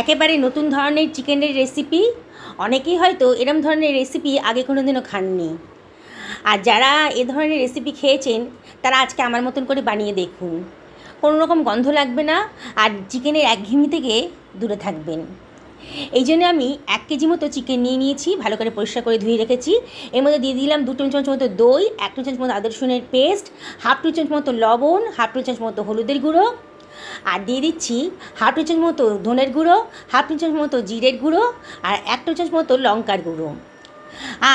একেবারে নতুন ধরনের চিকেনের রেসিপি অনেকেই হয়তো এরম ধরনের রেসিপি আগে কোনো দিনও খাননি আর যারা এ ধরনের রেসিপি খেয়েছেন তারা আজকে আমার মতন করে বানিয়ে দেখুন কোনো রকম গন্ধ লাগবে না আর চিকেনের ঘিমি থেকে দূরে থাকবেন এই জন্য আমি এক কেজি মতো চিকেন নিয়ে নিয়েছি ভালো করে পরিষ্কার করে ধুয়ে রেখেছি এর মধ্যে দিয়ে দিলাম দু চামচ মতো দই এক টু চামচ মতো আদর্শনের পেস্ট হাফ টু চামচ মতো লবণ হাফ টু চামচ মতো হলুদের গুঁড়ো আর দিয়ে দিচ্ছি হাফ টু চামচ মতো ধনের গুঁড়ো হাফ টু চামচ মতো জিরের গুঁড়ো আর এক টু চামচ মতো লঙ্কার গুঁড়ো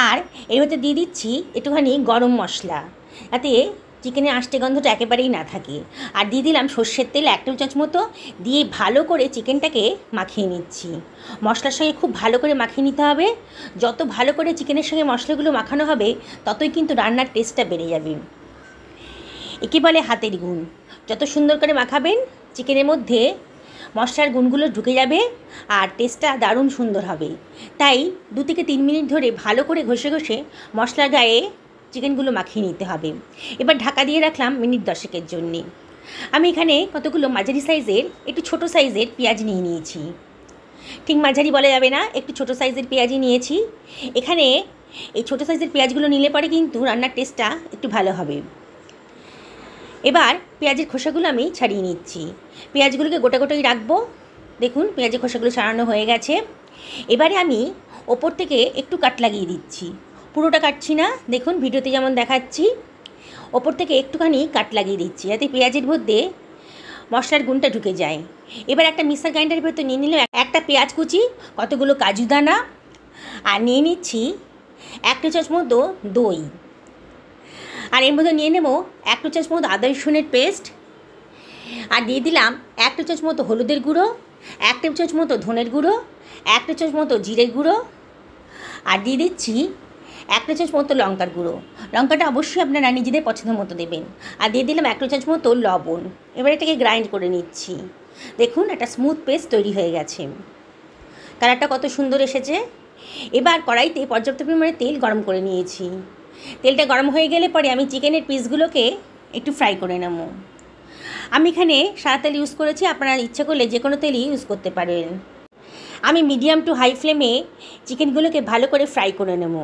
আর এর মধ্যে দিয়ে দিচ্ছি একটুখানি গরম মশলা যাতে চিকেনের আষ্টে গন্ধটা একেবারেই না থাকে আর দিয়ে দিলাম সর্ষের তেল এক টু চামচ মতো দিয়ে ভালো করে চিকেনটাকে মাখিয়ে নিচ্ছি মশলার সঙ্গে খুব ভালো করে মাখিয়ে নিতে হবে যত ভালো করে চিকেনের সঙ্গে মশলাগুলো মাখানো হবে ততই কিন্তু রান্নার টেস্টটা বেড়ে যাবে একে বলে হাতের গুণ যত সুন্দর করে মাখাবেন চিকেনের মধ্যে মশলার গুণগুলো ঢুকে যাবে আর টেস্টটা দারুণ সুন্দর হবে তাই দু থেকে তিন মিনিট ধরে ভালো করে ঘষে ঘষে মশলার গায়ে চিকেনগুলো মাখিয়ে নিতে হবে এবার ঢাকা দিয়ে রাখলাম মিনিট দশেকের জন্যে আমি এখানে কতগুলো মাঝারি সাইজের একটু ছোট সাইজের পেঁয়াজ নিয়ে নিয়েছি ঠিক মাঝারি বলা যাবে না একটু ছোট সাইজের পেঁয়াজই নিয়েছি এখানে এই ছোট সাইজের পেঁয়াজগুলো নিলে পরে কিন্তু রান্নার টেস্টটা একটু ভালো হবে এবার পেঁয়াজের খোসাগুলো আমি ছাড়িয়ে নিচ্ছি পেঁয়াজগুলোকে গোটা গোটাই রাখবো দেখুন পেঁয়াজের খোসাগুলো ছাড়ানো হয়ে গেছে এবারে আমি ওপর থেকে একটু কাট লাগিয়ে দিচ্ছি পুরোটা কাটছি না দেখুন ভিডিওতে যেমন দেখাচ্ছি ওপর থেকে একটুখানি কাট লাগিয়ে দিচ্ছি যাতে পেঁয়াজের মধ্যে মশলার গুণটা ঢুকে যায় এবার একটা মিক্সার গ্রাইন্ডারের ভেতর নিয়ে নিলাম একটা পেঁয়াজ কুচি কতগুলো কাজু দানা আর নিয়ে নিচ্ছি এক চামচ মতো দই আর এর মধ্যে নিয়ে নেব এক টু চামচ মতো আদা রসুনের পেস্ট আর দিয়ে দিলাম এক টু চামচ মতো হলুদের গুঁড়ো এক টেবিল চামচ মতো ধনের গুঁড়ো এক টেবিল চামচ মতো জিরের গুঁড়ো আর দিয়ে দিচ্ছি এক চামচ মতো লঙ্কার গুঁড়ো লঙ্কাটা অবশ্যই আপনারা নিজেদের পছন্দের মতো দেবেন আর দিয়ে দিলাম এক চামচ মতো লবণ এবার এটাকে গ্রাইন্ড করে নিচ্ছি দেখুন একটা স্মুথ পেস্ট তৈরি হয়ে গেছে কালারটা কত সুন্দর এসেছে এবার কড়াইতে পর্যাপ্ত পরিমাণে তেল গরম করে নিয়েছি তেলটা গরম হয়ে গেলে পরে আমি চিকেনের পিসগুলোকে একটু ফ্রাই করে নেব আমি এখানে সাদা তেল ইউজ করেছি আপনারা ইচ্ছা করলে যে কোনো তেলই ইউজ করতে পারেন আমি মিডিয়াম টু হাই ফ্লেমে চিকেনগুলোকে ভালো করে ফ্রাই করে নেব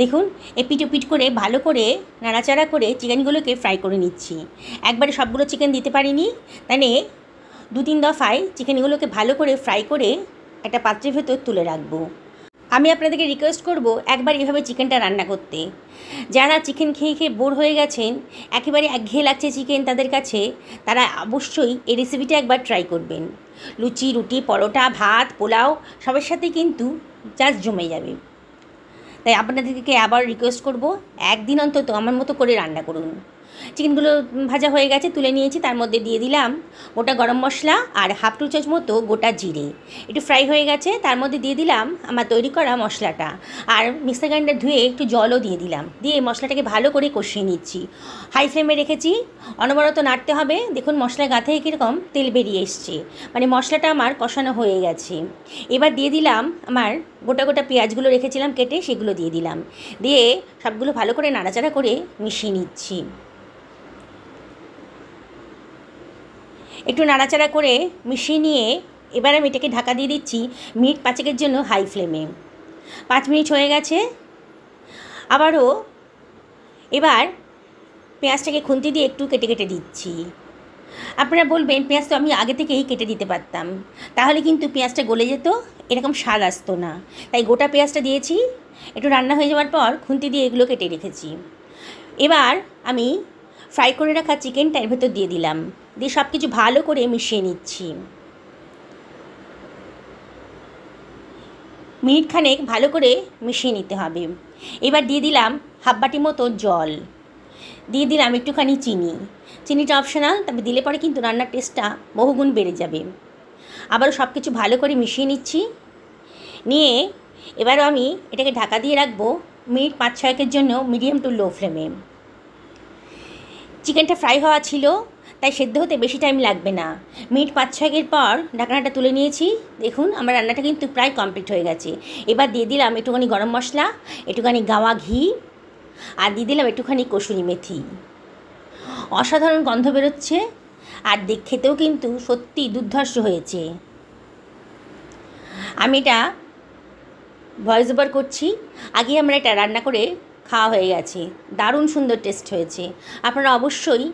দেখুন এপিট ওপিট করে ভালো করে নাড়াচাড়া করে চিকেনগুলোকে ফ্রাই করে নিচ্ছি একবারে সবগুলো চিকেন দিতে পারিনি তাহলে দু তিন দফায় চিকেনগুলোকে ভালো করে ফ্রাই করে একটা পাত্রের ভেতর তুলে রাখবো আমি আপনাদেরকে রিকোয়েস্ট করব একবার এভাবে চিকেনটা রান্না করতে যারা চিকেন খেয়ে খেয়ে বোর হয়ে গেছেন একেবারে একঘেয়ে লাগছে চিকেন তাদের কাছে তারা অবশ্যই এই রেসিপিটা একবার ট্রাই করবেন লুচি রুটি পরোটা ভাত পোলাও সবের সাথে কিন্তু জাস্ট জমে যাবে তাই আপনাদেরকে আবার রিকোয়েস্ট করব একদিন অন্তত আমার মতো করে রান্না করুন চিকেনগুলো ভাজা হয়ে গেছে তুলে নিয়েছি তার মধ্যে দিয়ে দিলাম গোটা গরম মশলা আর হাফ টু চামচ মতো গোটা জিরে একটু ফ্রাই হয়ে গেছে তার মধ্যে দিয়ে দিলাম আমার তৈরি করা মশলাটা আর মিক্সার গ্রাইন্ডার ধুয়ে একটু জলও দিয়ে দিলাম দিয়ে মশলাটাকে ভালো করে কষিয়ে নিচ্ছি হাই ফ্লেমে রেখেছি অনবরত নাড়তে হবে দেখুন মশলা গা থেকে কীরকম তেল বেরিয়ে এসছে মানে মশলাটা আমার কষানো হয়ে গেছে এবার দিয়ে দিলাম আমার গোটা গোটা পেঁয়াজগুলো রেখেছিলাম কেটে সেগুলো দিয়ে দিলাম দিয়ে সবগুলো ভালো করে নাড়াচাড়া করে মিশিয়ে নিচ্ছি একটু নাড়াচাড়া করে মিশিয়ে নিয়ে এবার আমি এটাকে ঢাকা দিয়ে দিচ্ছি মিনিট পাঁচেকের জন্য হাই ফ্লেমে পাঁচ মিনিট হয়ে গেছে আবারও এবার পেঁয়াজটাকে খুন্তি দিয়ে একটু কেটে কেটে দিচ্ছি আপনারা বলবেন পেঁয়াজ তো আমি আগে থেকেই কেটে দিতে পারতাম তাহলে কিন্তু পেঁয়াজটা গলে যেত এরকম স্বাদ আসতো না তাই গোটা পেঁয়াজটা দিয়েছি একটু রান্না হয়ে যাওয়ার পর খুন্তি দিয়ে এগুলো কেটে রেখেছি এবার আমি ফ্রাই করে রাখা চিকেনটা এর ভেতর দিয়ে দিলাম দিয়ে সব কিছু ভালো করে মিশিয়ে নিচ্ছি মিনিট খানেক ভালো করে মিশিয়ে নিতে হবে এবার দিয়ে দিলাম হাফ বাটি মতো জল দিয়ে দিলাম একটুখানি চিনি চিনিটা অপশনাল তবে দিলে পরে কিন্তু রান্নার টেস্টটা বহুগুণ বেড়ে যাবে আবারও সব কিছু ভালো করে মিশিয়ে নিচ্ছি নিয়ে এবারও আমি এটাকে ঢাকা দিয়ে রাখবো মিনিট পাঁচ ছয়েকের জন্য মিডিয়াম টু লো ফ্লেমে চিকেনটা ফ্রাই হওয়া ছিল তাই সেদ্ধ হতে বেশি টাইম লাগবে না মিনিট পাঁচ ছয়ের পর ঢাকনাটা তুলে নিয়েছি দেখুন আমার রান্নাটা কিন্তু প্রায় কমপ্লিট হয়ে গেছে এবার দিয়ে দিলাম একটুখানি গরম মশলা একটুখানি গাওয়া ঘি আর দিয়ে দিলাম একটুখানি কসুরি মেথি অসাধারণ গন্ধ বেরোচ্ছে আর দেখ খেতেও কিন্তু সত্যি দুর্ধর্ষ হয়েছে আমি এটা ভয়েস ওভার করছি আগে আমরা এটা রান্না করে খাওয়া হয়ে গেছে দারুণ সুন্দর টেস্ট হয়েছে আপনারা অবশ্যই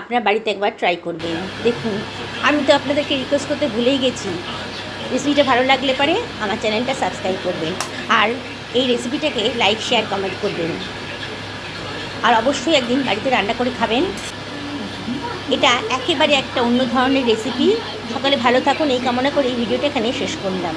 আপনার বাড়িতে একবার ট্রাই করবেন দেখুন আমি তো আপনাদেরকে রিকোয়েস্ট করতে ভুলেই গেছি রেসিপিটা ভালো লাগলে পরে আমার চ্যানেলটা সাবস্ক্রাইব করবেন আর এই রেসিপিটাকে লাইক শেয়ার কমেন্ট করবেন আর অবশ্যই একদিন বাড়িতে রান্না করে খাবেন এটা একেবারে একটা অন্য ধরনের রেসিপি সকালে ভালো থাকুন এই কামনা করে এই ভিডিওটা এখানে শেষ করলাম